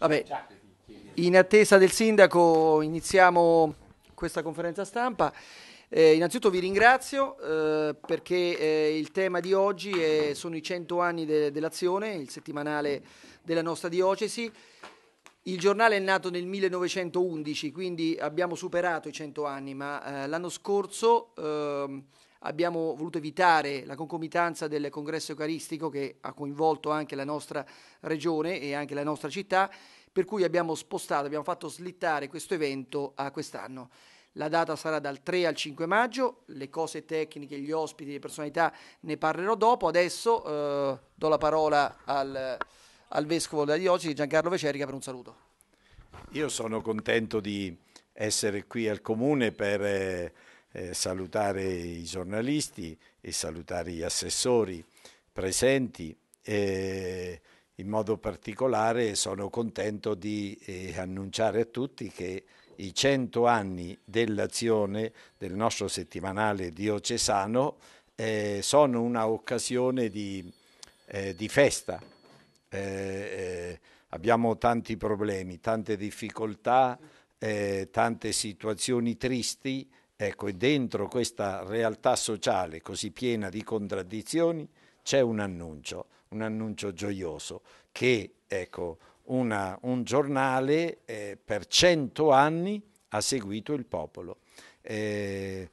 Vabbè, in attesa del sindaco iniziamo questa conferenza stampa. Eh, innanzitutto vi ringrazio eh, perché eh, il tema di oggi è, sono i 100 anni de, dell'azione, il settimanale della nostra diocesi. Il giornale è nato nel 1911, quindi abbiamo superato i 100 anni, ma eh, l'anno scorso ehm, abbiamo voluto evitare la concomitanza del congresso eucaristico che ha coinvolto anche la nostra regione e anche la nostra città, per cui abbiamo spostato, abbiamo fatto slittare questo evento a quest'anno. La data sarà dal 3 al 5 maggio, le cose tecniche, gli ospiti, le personalità ne parlerò dopo. Adesso eh, do la parola al, al vescovo della diocesi Giancarlo Vecerica per un saluto. Io sono contento di essere qui al comune per eh, eh, salutare i giornalisti e salutare gli assessori presenti. Eh, in modo particolare sono contento di eh, annunciare a tutti che i 100 anni dell'azione del nostro settimanale diocesano eh, sono un'occasione di, eh, di, festa. Eh, eh, abbiamo tanti problemi, tante difficoltà, eh, tante situazioni tristi Ecco, e dentro questa realtà sociale così piena di contraddizioni c'è un annuncio, un annuncio gioioso, che ecco, una, un giornale eh, per cento anni ha seguito il popolo. Eh,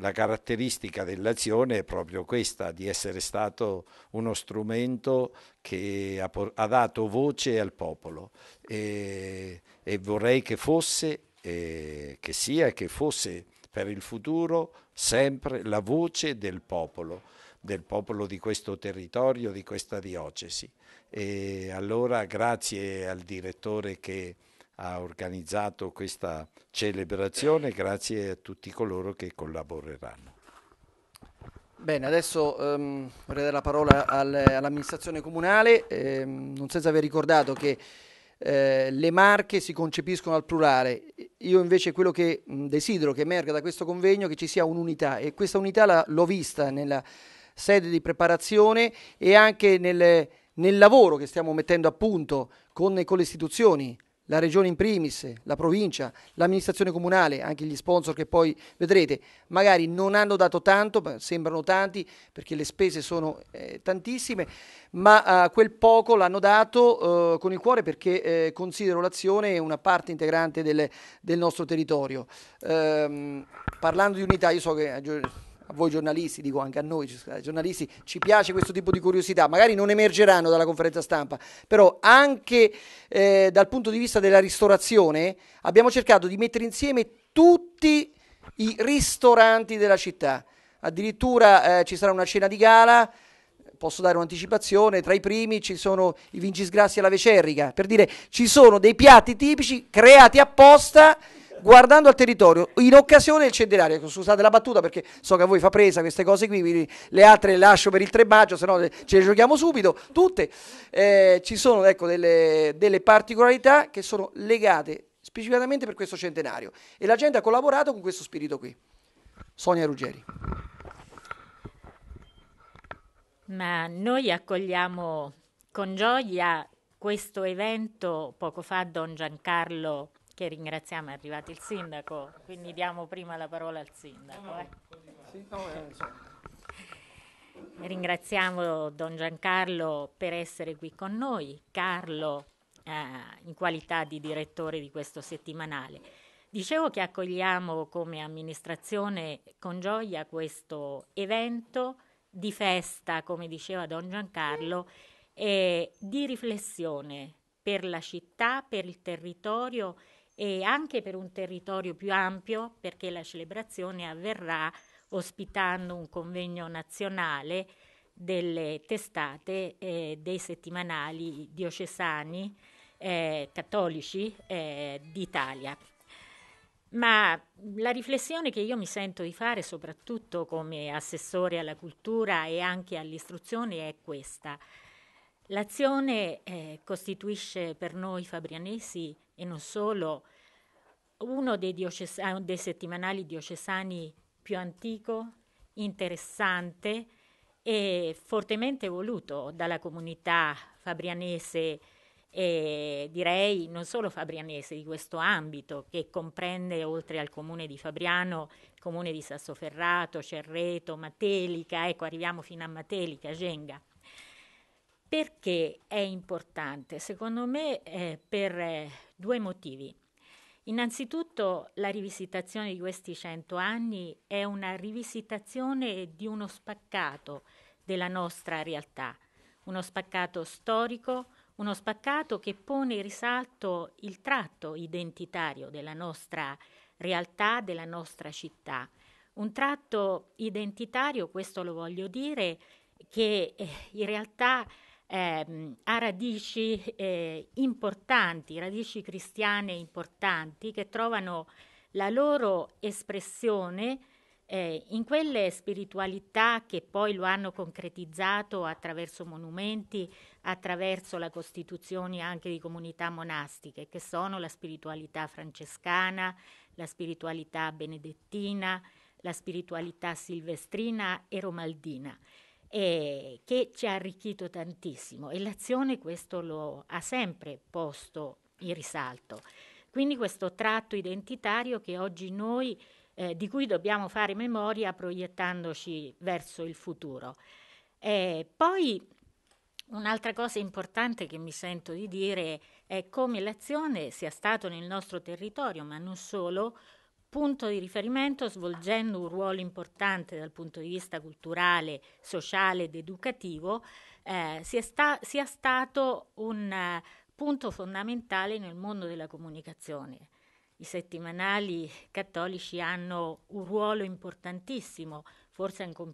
la caratteristica dell'azione è proprio questa, di essere stato uno strumento che ha, ha dato voce al popolo e, e vorrei che fosse, eh, che sia che fosse per il futuro sempre la voce del popolo, del popolo di questo territorio, di questa diocesi. E allora grazie al direttore che ha organizzato questa celebrazione, grazie a tutti coloro che collaboreranno. Bene, adesso ehm, vorrei dare la parola al, all'amministrazione comunale, ehm, non senza aver ricordato che eh, le marche si concepiscono al plurale. Io invece quello che desidero che emerga da questo convegno è che ci sia un'unità e questa unità la, l'ho vista nella sede di preparazione e anche nel, nel lavoro che stiamo mettendo a punto con, con le istituzioni, la regione in primis, la provincia, l'amministrazione comunale, anche gli sponsor che poi vedrete, magari non hanno dato tanto, sembrano tanti perché le spese sono eh, tantissime, ma eh, quel poco l'hanno dato eh, con il cuore perché eh, considero l'azione una parte integrante del, del nostro territorio. Ehm, parlando di unità, io so che eh, a voi giornalisti, dico anche a noi giornalisti, ci piace questo tipo di curiosità, magari non emergeranno dalla conferenza stampa, però anche eh, dal punto di vista della ristorazione abbiamo cercato di mettere insieme tutti i ristoranti della città. Addirittura eh, ci sarà una cena di gala posso dare un'anticipazione, tra i primi ci sono i vincisgrassi alla vecerrica, per dire ci sono dei piatti tipici creati apposta guardando al territorio, in occasione del centenario, ecco, scusate la battuta perché so che a voi fa presa queste cose qui, le altre le lascio per il 3 maggio, se no ce le giochiamo subito, tutte, eh, ci sono ecco, delle, delle particolarità che sono legate specificatamente per questo centenario e la gente ha collaborato con questo spirito qui. Sonia Ruggeri. Ma noi accogliamo con gioia questo evento, poco fa Don Giancarlo che ringraziamo, è arrivato il sindaco, quindi diamo prima la parola al sindaco. Eh. eh ringraziamo Don Giancarlo per essere qui con noi, Carlo eh, in qualità di direttore di questo settimanale. Dicevo che accogliamo come amministrazione con gioia questo evento di festa, come diceva Don Giancarlo, e di riflessione per la città, per il territorio e anche per un territorio più ampio perché la celebrazione avverrà ospitando un convegno nazionale delle testate eh, dei settimanali diocesani eh, cattolici eh, d'Italia. Ma la riflessione che io mi sento di fare, soprattutto come assessore alla cultura e anche all'istruzione, è questa. L'azione eh, costituisce per noi fabrianesi e non solo, uno dei, diocesani, ah, dei settimanali diocesani più antico, interessante e fortemente voluto dalla comunità fabrianese e direi non solo fabrianese di questo ambito che comprende oltre al comune di Fabriano il comune di Sassoferrato, Cerreto, Matelica, ecco arriviamo fino a Matelica, Genga. Perché è importante? Secondo me eh, per eh, due motivi. Innanzitutto la rivisitazione di questi cento anni è una rivisitazione di uno spaccato della nostra realtà, uno spaccato storico, uno spaccato che pone in risalto il tratto identitario della nostra realtà, della nostra città. Un tratto identitario, questo lo voglio dire, che eh, in realtà ehm, ha radici eh, importanti, radici cristiane importanti che trovano la loro espressione eh, in quelle spiritualità che poi lo hanno concretizzato attraverso monumenti, attraverso la costituzione anche di comunità monastiche, che sono la spiritualità francescana, la spiritualità benedettina, la spiritualità silvestrina e romaldina eh, che ci ha arricchito tantissimo e l'azione questo lo ha sempre posto in risalto. Quindi questo tratto identitario che oggi noi, eh, di cui dobbiamo fare memoria proiettandoci verso il futuro. Eh, poi un'altra cosa importante che mi sento di dire è come l'azione sia stata nel nostro territorio, ma non solo, punto di riferimento svolgendo un ruolo importante dal punto di vista culturale, sociale ed educativo, eh, sia, sta- sia, stato un uh, punto fondamentale nel mondo della comunicazione. I settimanali cattolici hanno un ruolo importantissimo, forse ancora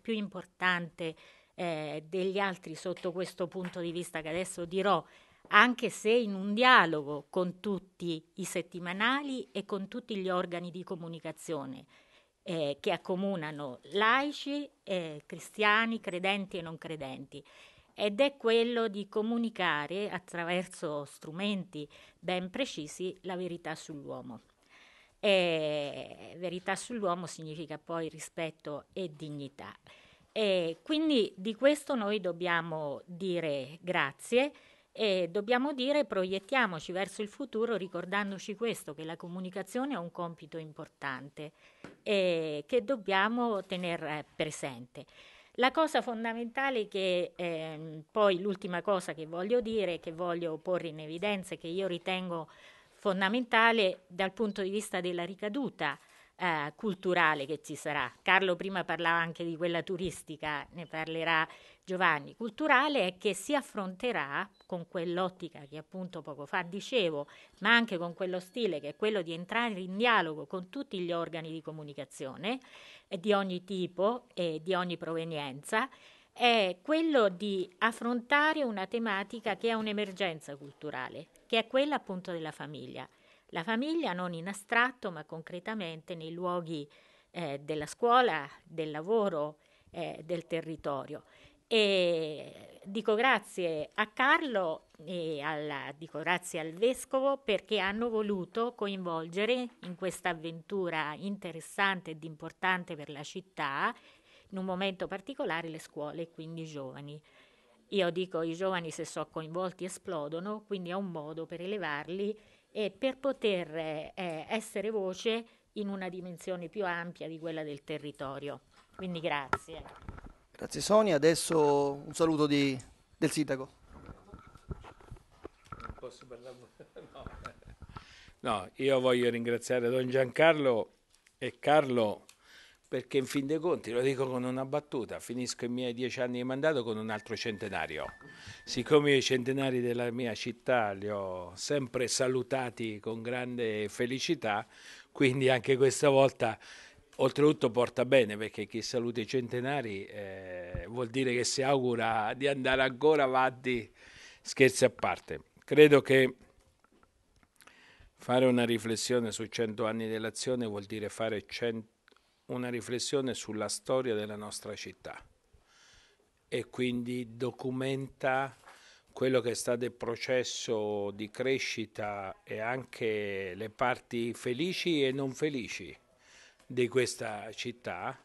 più, importante eh, degli altri sotto questo punto di vista che adesso dirò, anche se in un dialogo con tutti i settimanali e con tutti gli organi di comunicazione eh, che accomunano laici, eh, cristiani, credenti e non credenti. Ed è quello di comunicare attraverso strumenti ben precisi la verità sull'uomo. E verità sull'uomo significa poi rispetto e dignità. E quindi di questo noi dobbiamo dire grazie e dobbiamo dire proiettiamoci verso il futuro ricordandoci questo, che la comunicazione è un compito importante e che dobbiamo tenere eh, presente. La cosa fondamentale che eh, poi l'ultima cosa che voglio dire, che voglio porre in evidenza, e che io ritengo fondamentale dal punto di vista della ricaduta eh, culturale che ci sarà. Carlo prima parlava anche di quella turistica, ne parlerà Giovanni. Culturale è che si affronterà con quell'ottica che appunto poco fa dicevo, ma anche con quello stile che è quello di entrare in dialogo con tutti gli organi di comunicazione eh, di ogni tipo e di ogni provenienza è quello di affrontare una tematica che è un'emergenza culturale, che è quella appunto della famiglia la famiglia non in astratto ma concretamente nei luoghi eh, della scuola, del lavoro, eh, del territorio. E dico grazie a Carlo e alla, dico grazie al Vescovo perché hanno voluto coinvolgere in questa avventura interessante ed importante per la città, in un momento particolare, le scuole e quindi i giovani. Io dico i giovani se sono coinvolti esplodono, quindi è un modo per elevarli e per poter eh, essere voce in una dimensione più ampia di quella del territorio. Quindi grazie. Grazie Sonia, adesso un saluto di, del sindaco. Non posso parlare? No. no, io voglio ringraziare Don Giancarlo e Carlo perché in fin dei conti, lo dico con una battuta, finisco i miei dieci anni di mandato con un altro centenario. Siccome i centenari della mia città li ho sempre salutati con grande felicità, quindi anche questa volta oltretutto porta bene perché chi saluta i centenari eh, vuol dire che si augura di andare ancora avanti, scherzi a parte. Credo che fare una riflessione su cento anni dell'azione vuol dire fare cento una riflessione sulla storia della nostra città e quindi documenta quello che è stato il processo di crescita e anche le parti felici e non felici di questa città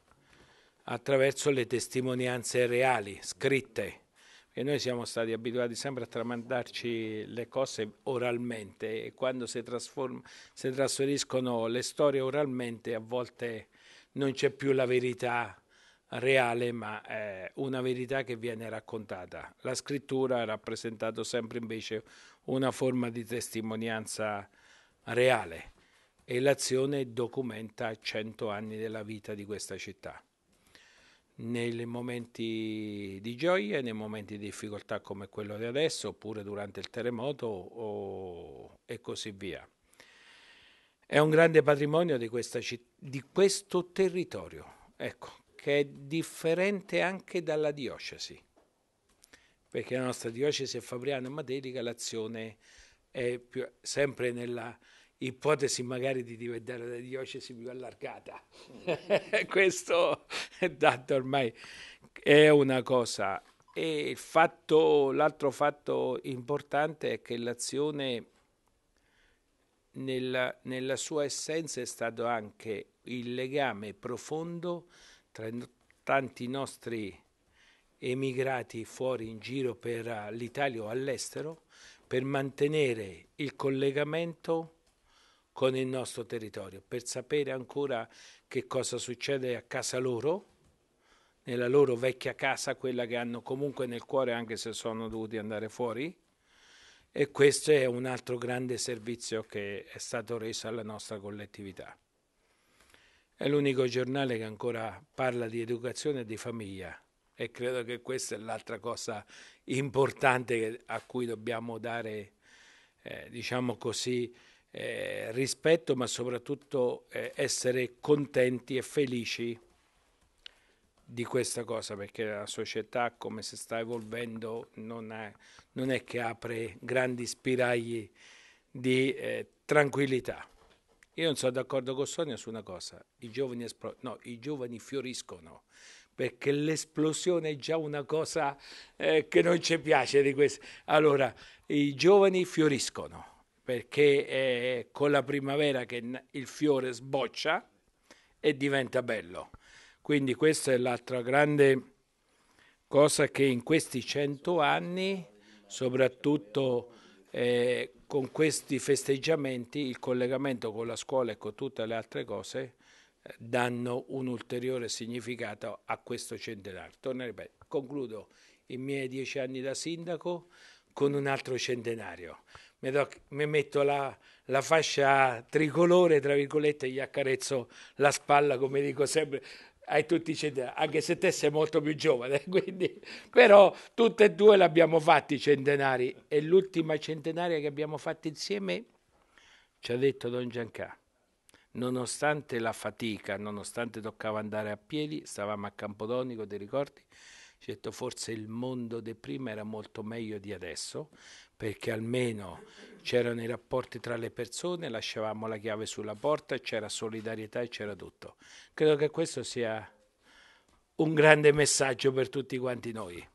attraverso le testimonianze reali, scritte. E noi siamo stati abituati sempre a tramandarci le cose oralmente e quando si, si trasferiscono le storie oralmente a volte non c'è più la verità reale, ma è una verità che viene raccontata. La scrittura ha rappresentato sempre invece una forma di testimonianza reale e l'azione documenta 100 anni della vita di questa città. Nei momenti di gioia nei momenti di difficoltà come quello di adesso, oppure durante il terremoto o, e così via è un grande patrimonio di, citt- di questo territorio, ecco, che è differente anche dalla diocesi, perché la nostra diocesi è Fabriano e Matelica, l'azione è più, sempre nella ipotesi magari di diventare la diocesi più allargata. Questo è dato ormai, è una cosa. E fatto, l'altro fatto importante è che l'azione nella, nella sua essenza è stato anche il legame profondo tra tanti nostri emigrati fuori in giro per eh, l'Italia o all'estero per mantenere il collegamento con il nostro territorio, per sapere ancora che cosa succede a casa loro, nella loro vecchia casa, quella che hanno comunque nel cuore anche se sono dovuti andare fuori, e questo è un altro grande servizio che è stato reso alla nostra collettività. È l'unico giornale che ancora parla di educazione e di famiglia e credo che questa è l'altra cosa importante a cui dobbiamo dare, eh, diciamo così, eh, rispetto, ma soprattutto eh, essere contenti e felici di questa cosa perché la società come si sta evolvendo non è, non è che apre grandi spiragli di eh, tranquillità. Io non sono d'accordo con Sonia su una cosa, i giovani, no, i giovani fioriscono perché l'esplosione è già una cosa eh, che non ci piace di questo. Allora, i giovani fioriscono perché eh, con la primavera che il fiore sboccia e diventa bello. Quindi questa è l'altra grande cosa che in questi cento anni, soprattutto eh, con questi festeggiamenti, il collegamento con la scuola e con tutte le altre cose eh, danno un ulteriore significato a questo centenario. Torno, concludo i miei dieci anni da sindaco con un altro centenario. Mi, do, mi metto la, la, fascia tricolore, tra virgolette, e gli accarezzo la spalla, come dico sempre, hai tutti i centenari, anche se te sei molto più giovane, quindi, però tutte e due l'abbiamo fatti i centenari e l'ultima centenaria che abbiamo fatto insieme ci ha detto Don Gianca, nonostante la fatica, nonostante toccava andare a piedi, stavamo a Campodonico, ti ricordi? Ho detto forse il mondo di prima era molto meglio di adesso, perché almeno c'erano i rapporti tra le persone, lasciavamo la chiave sulla porta, c'era solidarietà e c'era tutto. Credo che questo sia un grande messaggio per tutti quanti noi.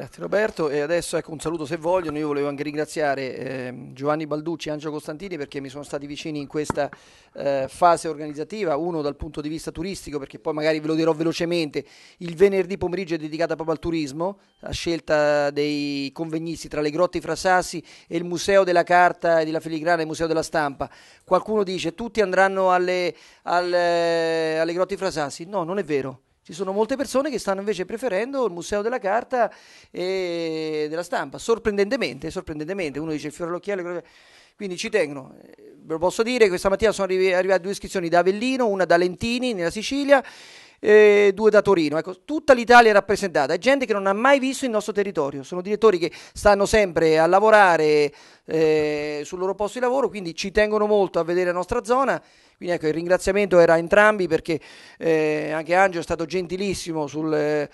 Grazie Roberto e adesso ecco un saluto se vogliono, io volevo anche ringraziare eh, Giovanni Balducci e Angelo Costantini perché mi sono stati vicini in questa eh, fase organizzativa, uno dal punto di vista turistico perché poi magari ve lo dirò velocemente, il venerdì pomeriggio è dedicato proprio al turismo, a scelta dei convegnisti tra le grotte Frasassi e il Museo della Carta e della Filigrana e il Museo della Stampa, qualcuno dice tutti andranno alle, alle, eh, alle grotte Frasassi, no non è vero ci sono molte persone che stanno invece preferendo il Museo della Carta e della Stampa, sorprendentemente, sorprendentemente. uno dice il fiore all'occhiello, quindi ci tengono. Eh, ve lo posso dire, questa mattina sono arrivate due iscrizioni da Avellino, una da Lentini nella Sicilia eh, due da Torino. Ecco, tutta l'Italia è rappresentata, è gente che non ha mai visto il nostro territorio, sono direttori che stanno sempre a lavorare eh, sul loro posto di lavoro, quindi ci tengono molto a vedere la nostra zona. Quindi ecco, il ringraziamento era a entrambi perché eh, anche Angelo è stato gentilissimo sul, eh,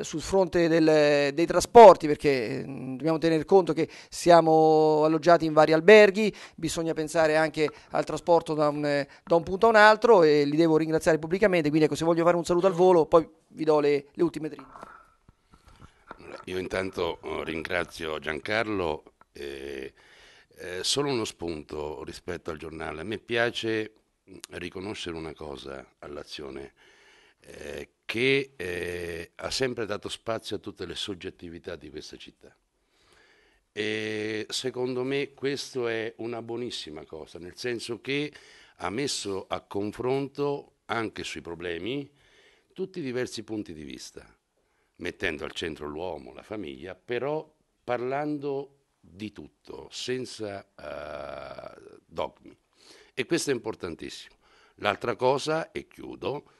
sul fronte del, dei trasporti perché mm, dobbiamo tener conto che siamo alloggiati in vari alberghi, bisogna pensare anche al trasporto da un, eh, da un punto a un altro e li devo ringraziare pubblicamente. Quindi ecco, se voglio fare un un saluto al volo, poi vi do le, le ultime dritte. Io intanto eh, ringrazio Giancarlo. Eh, eh, solo uno spunto rispetto al giornale. A me piace mm, riconoscere una cosa all'azione, eh, che eh, ha sempre dato spazio a tutte le soggettività di questa città. E secondo me questo è una buonissima cosa, nel senso che ha messo a confronto anche sui problemi, tutti diversi punti di vista, mettendo al centro l'uomo, la famiglia, però parlando di tutto, senza uh, dogmi. E questo è importantissimo. L'altra cosa, e chiudo,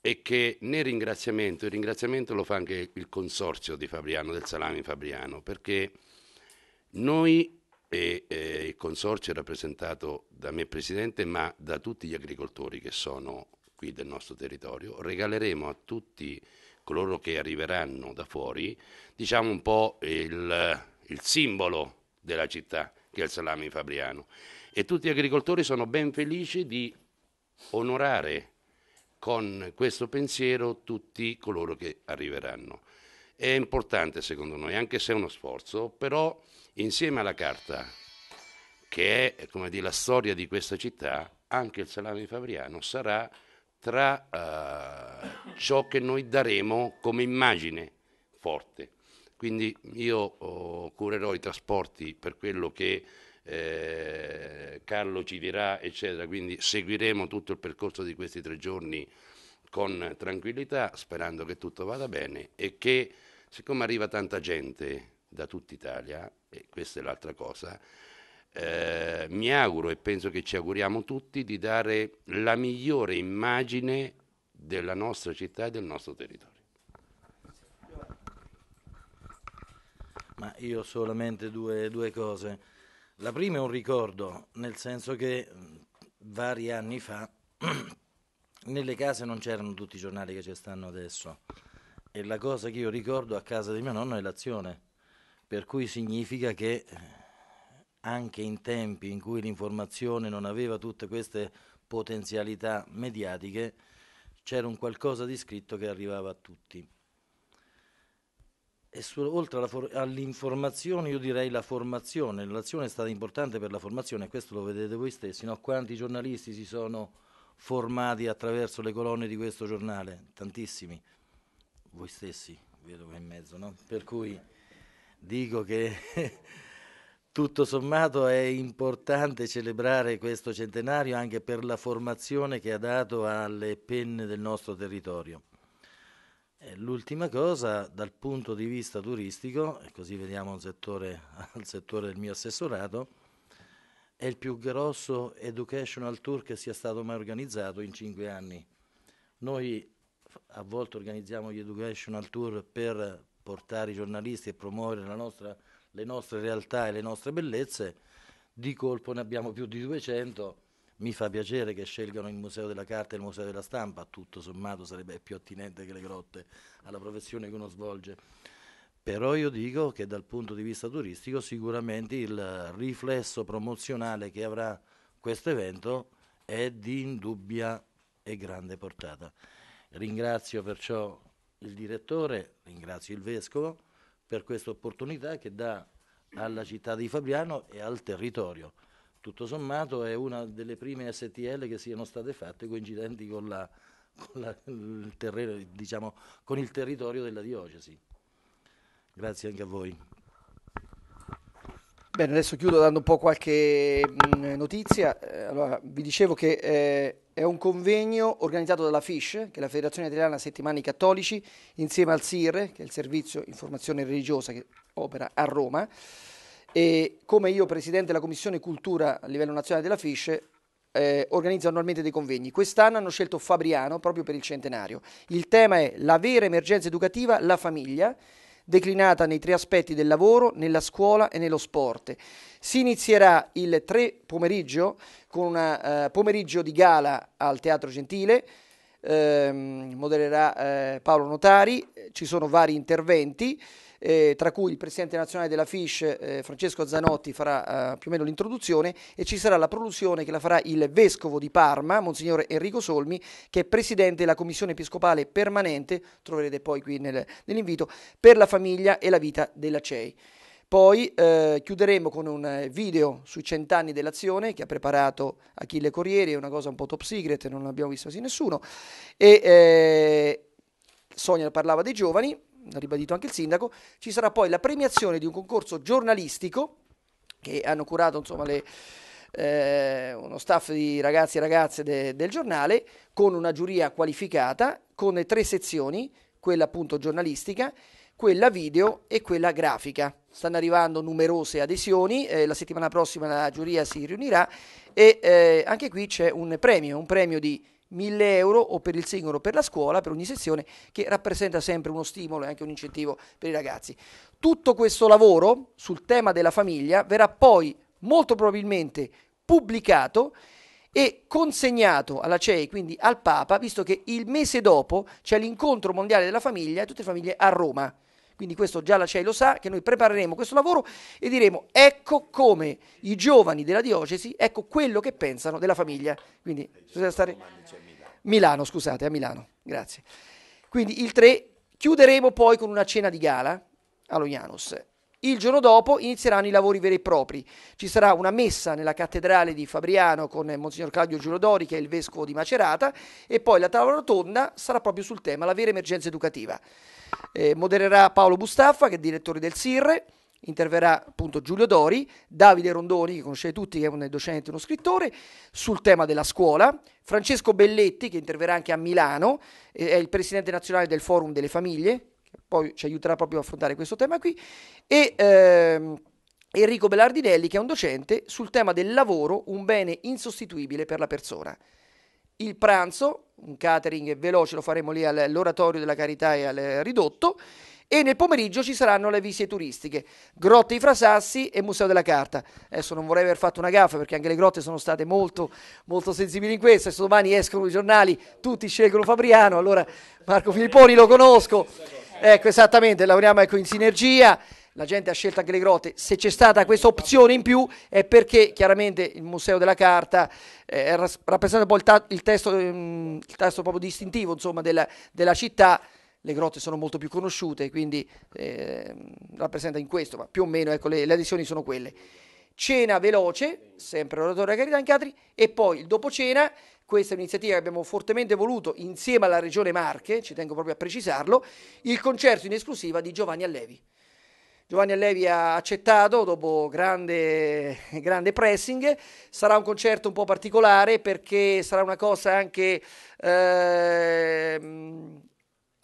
è che nel ringraziamento, il ringraziamento lo fa anche il consorzio di Fabriano, del Salami Fabriano, perché noi, e, e il consorzio è rappresentato da me presidente, ma da tutti gli agricoltori che sono qui del nostro territorio, regaleremo a tutti coloro che arriveranno da fuori, diciamo un po' il, il simbolo della città, che è il salame fabriano. E tutti gli agricoltori sono ben felici di onorare con questo pensiero tutti coloro che arriveranno. È importante secondo noi, anche se è uno sforzo, però insieme alla carta, che è come dire, la storia di questa città, anche il salame fabriano sarà tra eh, ciò che noi daremo come immagine forte. Quindi io oh, curerò i trasporti per quello che eh, Carlo ci dirà, eccetera, quindi seguiremo tutto il percorso di questi tre giorni con tranquillità, sperando che tutto vada bene e che siccome arriva tanta gente da tutta Italia, e questa è l'altra cosa, eh, mi auguro e penso che ci auguriamo tutti di dare la migliore immagine della nostra città e del nostro territorio. Ma io solamente due, due cose. La prima è un ricordo, nel senso che vari anni fa nelle case non c'erano tutti i giornali che ci stanno adesso. E la cosa che io ricordo a casa di mio nonno è l'azione, per cui significa che eh, anche in tempi in cui l'informazione non aveva tutte queste potenzialità mediatiche, c'era un qualcosa di scritto che arrivava a tutti. E su, oltre all'informazione, io direi la formazione. L'azione è stata importante per la formazione, e questo lo vedete voi stessi. No? Quanti giornalisti si sono formati attraverso le colonne di questo giornale? Tantissimi. Voi stessi, vedo qua in mezzo, no? Per cui dico che tutto sommato è importante celebrare questo centenario anche per la formazione che ha dato alle penne del nostro territorio. L'ultima cosa, dal punto di vista turistico, e così vediamo settore, al settore del mio assessorato, è il più grosso educational tour che sia stato mai organizzato in cinque anni. Noi a volte organizziamo gli educational tour per portare i giornalisti e promuovere nostra, le nostre realtà e le nostre bellezze, di colpo ne abbiamo più di 200. Mi fa piacere che scelgano il Museo della Carta e il Museo della Stampa, tutto sommato sarebbe più attinente che le grotte alla professione che uno svolge. Però io dico che dal punto di vista turistico sicuramente il riflesso promozionale che avrà questo evento è di indubbia e grande portata. Ringrazio perciò il direttore, ringrazio il Vescovo per questa opportunità che dà alla città di Fabriano e al territorio. Tutto sommato è una delle prime STL che siano state fatte coincidenti con, la, con, la, il, terreno, diciamo, con il territorio della diocesi. Grazie anche a voi. Bene, adesso chiudo dando un po' qualche mh, notizia. Eh, allora, vi dicevo che eh, è un convegno organizzato dalla FISH, che è la Federazione Italiana Settimani Cattolici, insieme al SIR, che è il Servizio Informazione Religiosa che opera a Roma. E come io, Presidente della Commissione Cultura a livello nazionale della FISH, eh, organizza annualmente dei convegni. Quest'anno hanno scelto Fabriano proprio per il centenario. Il tema è la vera emergenza educativa, la famiglia declinata nei tre aspetti del lavoro, nella scuola e nello sport. Si inizierà il 3 pomeriggio con un uh, eh, pomeriggio di gala al Teatro Gentile, eh, modererà eh, Paolo Notari, ci sono vari interventi eh, tra cui il presidente nazionale della FISH eh, Francesco Zanotti farà eh, più o meno l'introduzione e ci sarà la prolusione che la farà il vescovo di Parma, Monsignore Enrico Solmi, che è presidente della commissione episcopale permanente, troverete poi qui nel, nell'invito, per la famiglia e la vita della CEI. Poi eh, chiuderemo con un video sui cent'anni dell'azione che ha preparato Achille Corrieri, è una cosa un po' top secret, non l'abbiamo vista quasi nessuno. E eh, Sonia parlava dei giovani, l'ha ribadito anche il sindaco, ci sarà poi la premiazione di un concorso giornalistico che hanno curato insomma, le, eh, uno staff di ragazzi e ragazze de, del giornale con una giuria qualificata, con tre sezioni, quella appunto giornalistica, quella video e quella grafica. Stanno arrivando numerose adesioni, eh, la settimana prossima la giuria si riunirà e eh, anche qui c'è un premio, un premio di 1000 euro o per il singolo per la scuola, per ogni sessione, che rappresenta sempre uno stimolo e anche un incentivo per i ragazzi. Tutto questo lavoro sul tema della famiglia verrà poi molto probabilmente pubblicato e consegnato alla CEI, quindi al Papa, visto che il mese dopo c'è l'incontro mondiale della famiglia e tutte le famiglie a Roma. Quindi questo già la CEI lo sa, che noi prepareremo questo lavoro e diremo ecco come i giovani della diocesi, ecco quello che pensano della famiglia. Quindi eh, bisogna stare... Milano, scusate, a Milano, grazie. Quindi il 3 chiuderemo poi con una cena di gala a Loianus. Il giorno dopo inizieranno i lavori veri e propri. Ci sarà una messa nella cattedrale di Fabriano con Monsignor Claudio Girodori, che è il vescovo di Macerata, e poi la tavola rotonda sarà proprio sul tema la vera emergenza educativa. Eh, modererà Paolo Bustaffa, che è direttore del SIR interverrà appunto Giulio Dori, Davide Rondoni, che conoscete tutti, che è un docente e uno scrittore, sul tema della scuola, Francesco Belletti, che interverrà anche a Milano, eh, è il presidente nazionale del Forum delle Famiglie, poi ci aiuterà proprio a affrontare questo tema qui, e ehm, Enrico Bellardinelli, che è un docente, sul tema del lavoro, un bene insostituibile per la persona. Il pranzo, un catering veloce, lo faremo lì all'oratorio della carità e al ridotto, e nel pomeriggio ci saranno le visite turistiche, Grotte di Frasassi e Museo della Carta. Adesso non vorrei aver fatto una gaffa perché anche le grotte sono state molto, molto sensibili in questo, adesso domani escono i giornali, tutti scelgono Fabriano, allora Marco Filipponi lo conosco. Ecco, esattamente, lavoriamo ecco, in sinergia. La gente ha scelto anche le grotte. Se c'è stata questa opzione in più è perché chiaramente il Museo della Carta eh, rappresenta un po' il, ta- il, testo, mh, ehm, il testo proprio distintivo insomma, della, della città le grotte sono molto più conosciute, quindi eh, rappresenta in questo, ma più o meno ecco, le, le adesioni sono quelle cena veloce, sempre l'oratorio Carità Ancatri, e poi il dopo cena, questa è un'iniziativa che abbiamo fortemente voluto insieme alla Regione Marche, ci tengo proprio a precisarlo, il concerto in esclusiva di Giovanni Allevi. Giovanni Allevi ha accettato dopo grande, grande, pressing, sarà un concerto un po' particolare perché sarà una cosa anche... Eh,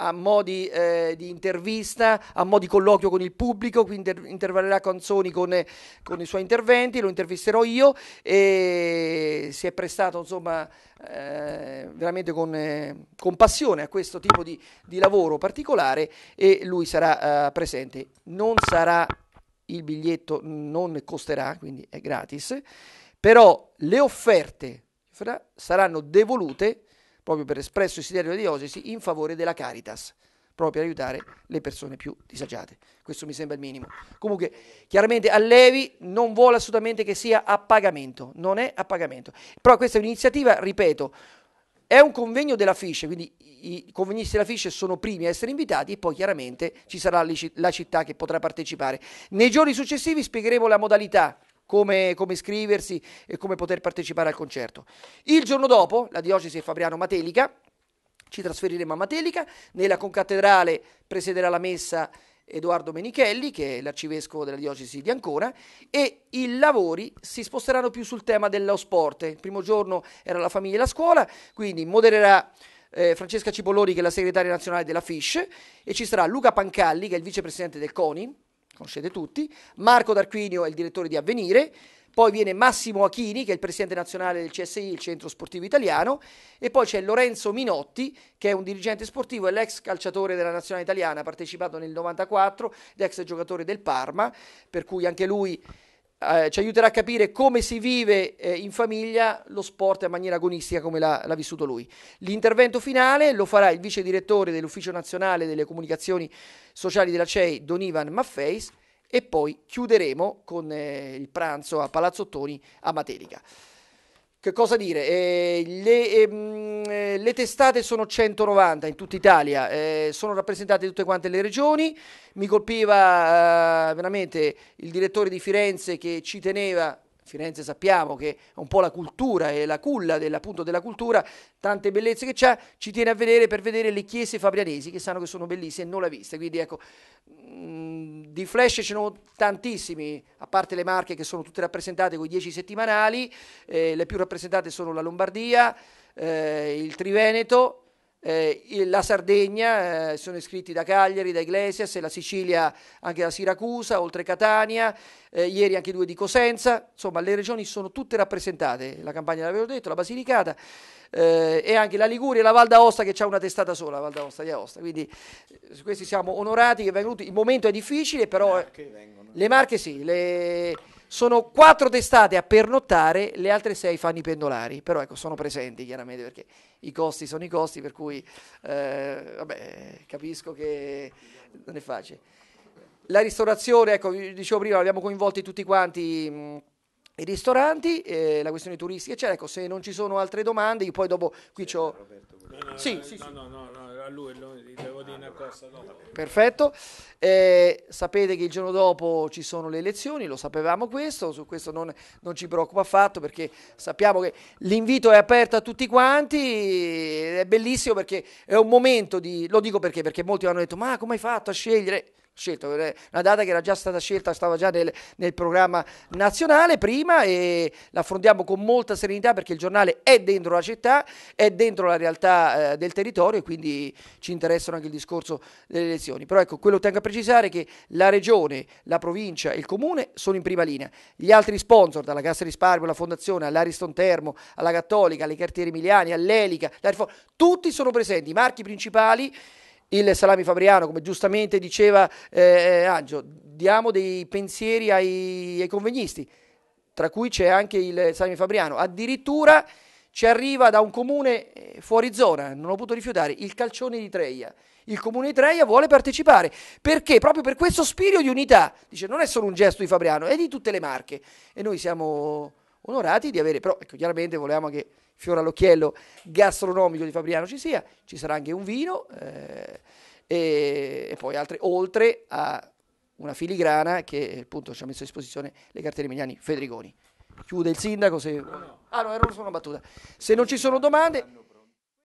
a modi eh, di intervista, a modi di colloquio con il pubblico, quindi inter- intervallerà canzoni con, con, i suoi interventi, lo intervisterò io e si è prestato insomma eh, veramente con, eh, con, passione a questo tipo di, di lavoro particolare e lui sarà eh, presente. Non sarà il biglietto, non costerà, quindi è gratis, però le offerte saranno devolute proprio per espresso desiderio della diocesi, in favore della Caritas, proprio per aiutare le persone più disagiate. Questo mi sembra il minimo. Comunque, chiaramente Allevi non vuole assolutamente che sia a pagamento, non è a pagamento. Però questa è un'iniziativa, ripeto, è un convegno della FISCE, quindi i convegnisti della FISCE sono primi a essere invitati e poi chiaramente ci sarà la città che potrà partecipare. Nei giorni successivi spiegheremo la modalità come, come iscriversi e come poter partecipare al concerto. Il giorno dopo la diocesi è Fabriano Matelica, ci trasferiremo a Matelica, nella concattedrale presiderà la messa Edoardo Menichelli, che è l'arcivescovo della diocesi di Ancona, e i lavori si sposteranno più sul tema dello sport. Il primo giorno era la famiglia e la scuola, quindi modererà eh, Francesca Cipolloni, che è la segretaria nazionale della FISH, e ci sarà Luca Pancalli, che è il vicepresidente del CONI, conoscete tutti, Marco D'Arquinio è il direttore di Avvenire, poi viene Massimo Achini, che è il presidente nazionale del CSI, il Centro Sportivo Italiano, e poi c'è Lorenzo Minotti, che è un dirigente sportivo e l'ex calciatore della nazionale italiana, partecipato nel 94, ex giocatore del Parma, per cui anche lui eh, ci aiuterà a capire come si vive eh, in famiglia lo sport in maniera agonistica come l'ha, l'ha, vissuto lui. L'intervento finale lo farà il vice direttore dell'Ufficio Nazionale delle Comunicazioni Sociali della CEI, Don Ivan Maffeis, e poi chiuderemo con eh, il pranzo a Palazzo Ottoni a Matelica. Che cosa dire? Eh, le, ehm, eh, le, testate sono 190 in tutta Italia, eh, sono rappresentate tutte quante le regioni. Mi colpiva eh, veramente il direttore di Firenze che ci teneva Firenze sappiamo che è un po' la cultura e la culla della, appunto, della cultura, tante bellezze che c'è, ci tiene a vedere per vedere le chiese fabrianesi che sanno che sono bellissime e non la vista. Quindi ecco, mh, mm, di flash ce ne sono tantissimi, a parte le marche che sono tutte rappresentate con i dieci settimanali, eh, le più rappresentate sono la Lombardia, eh, il Triveneto, eh, la Sardegna, eh, sono iscritti da Cagliari, da Iglesias e la Sicilia anche da Siracusa, oltre Catania, eh, ieri anche due di Cosenza, insomma le regioni sono tutte rappresentate, la Campania l'avevo detto, la Basilicata eh, e anche la Liguria e la Val d'Aosta che ha una testata sola, la Val d'Aosta di Aosta, quindi su eh, questi siamo onorati che vengono venuti, il momento è difficile però le eh, Marche, Le marche sì, le sono quattro testate a pernottare, le altre sei fanno i pendolari, però ecco, sono presenti chiaramente perché i costi sono i costi, per cui eh, vabbè, capisco che non è facile. La ristorazione, ecco, dicevo prima, abbiamo coinvolti tutti quanti. Mh, i ristoranti, eh, la questione turistica, eccetera. Ecco, se non ci sono altre domande, io poi dopo qui c'ho... No, no, sì, no, sì, no, sì. no, no, no, a lui, gli devo dire una cosa dopo. Perfetto. Eh, sapete che il giorno dopo ci sono le elezioni, lo sapevamo questo, su questo non, non ci preoccupa affatto perché sappiamo che l'invito è aperto a tutti quanti, è bellissimo perché è un momento di... lo dico perché, perché molti hanno detto ma come hai fatto a scegliere? scelto, una data che era già stata scelta, stava già nel, nel, programma nazionale prima e l'affrontiamo con molta serenità perché il giornale è dentro la città, è dentro la realtà eh, del territorio e quindi ci interessano anche il discorso delle elezioni. Però ecco, quello che tengo a precisare è che la regione, la provincia e il comune sono in prima linea. Gli altri sponsor, dalla Cassa Risparmio, alla Fondazione, all'Ariston Termo, alla Cattolica, alle Cartiere Emiliani, all'Elica, tutti sono presenti, i marchi principali il salami fabriano, come giustamente diceva eh, eh, Angio, diamo dei pensieri ai, ai convegnisti, tra cui c'è anche il salami fabriano. Addirittura ci arriva da un comune eh, fuori zona, non ho potuto rifiutare, il calcione di Treia. Il comune di Treia vuole partecipare perché proprio per questo spirito di unità, dice non è solo un gesto di Fabriano, è di tutte le marche e noi siamo onorati di avere, però ecco, chiaramente volevamo che fiore all'occhiello gastronomico di Fabriano ci sia, ci sarà anche un vino eh, e, e, poi altre, oltre a una filigrana che appunto ci ha messo a disposizione le cartelle Emiliani Fedrigoni. Chiude il sindaco se... Ah no, era solo una battuta. Se non ci sono domande...